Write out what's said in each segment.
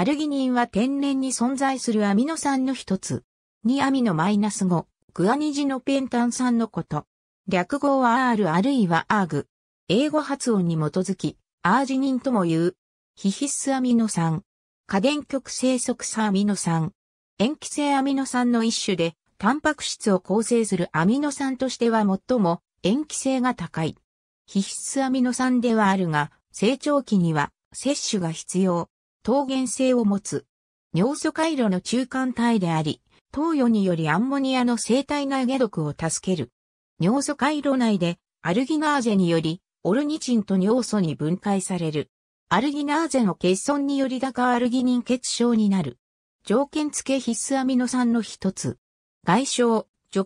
アルギニンは天然に存在するアミノ酸の一つ。2アミノ -5、グアニジノペンタン酸のこと。略語は R あるいは ARG。英語発音に基づき、アージニンとも言う。非必須アミノ酸。過電極生息酸アミノ酸。塩基性アミノ酸の一種で、タンパク質を構成するアミノ酸としては最も塩基性が高い。非必須アミノ酸ではあるが、成長期には摂取が必要。糖原性を持つ。尿素回路の中間体であり、投与によりアンモニアの生体内解毒を助ける。尿素回路内でアルギナーゼによりオルニチンと尿素に分解される。アルギナーゼの欠損により高アルギニン結症になる。条件付け必須アミノ酸の一つ。外傷、褥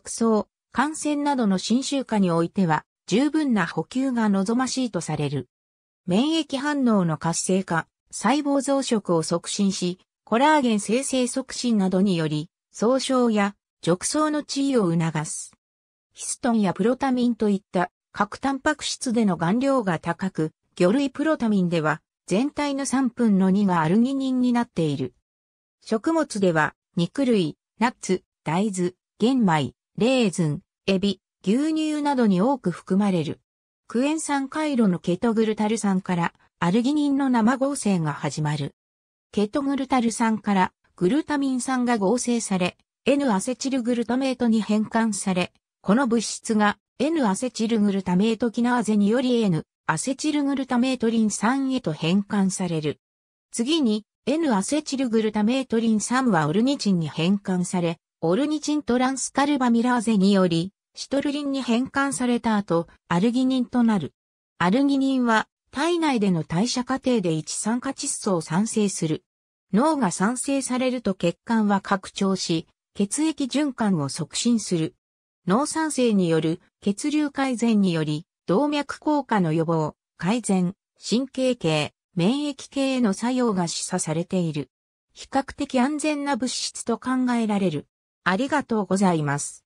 瘡、感染などの侵襲下においては十分な補給が望ましいとされる。免疫反応の活性化、細胞増殖を促進し、コラーゲン生成促進などにより、総傷や褥瘡の地位を促す。ヒストンやプロタミンといった核タンパク質での顔料が高く、魚類プロタミンでは全体の3分の2がアルギニンになっている。食物では肉類、ナッツ、大豆、玄米、レーズン、エビ、牛乳などに多く含まれる。クエン酸回路のケトグルタル酸からアルギニンの生合成が始まる。ケトグルタル酸からグルタミン酸が合成され、N アセチルグルタメートに変換され、この物質が N アセチルグルタメートキナーゼにより N アセチルグルタメートリン酸へと変換される。次に N アセチルグルタメートリン酸はオルニチンに変換され、オルニチントランスカルバミラーゼにより、シトルリンに変換された後、アルギニンとなる。アルギニンは体内での代謝過程で一酸化窒素を産生する。脳が産生されると血管は拡張し、血液循環を促進する。脳産生による血流改善により、動脈硬化の予防、改善、神経系、免疫系への作用が示唆されている。比較的安全な物質と考えられる。ありがとうございます。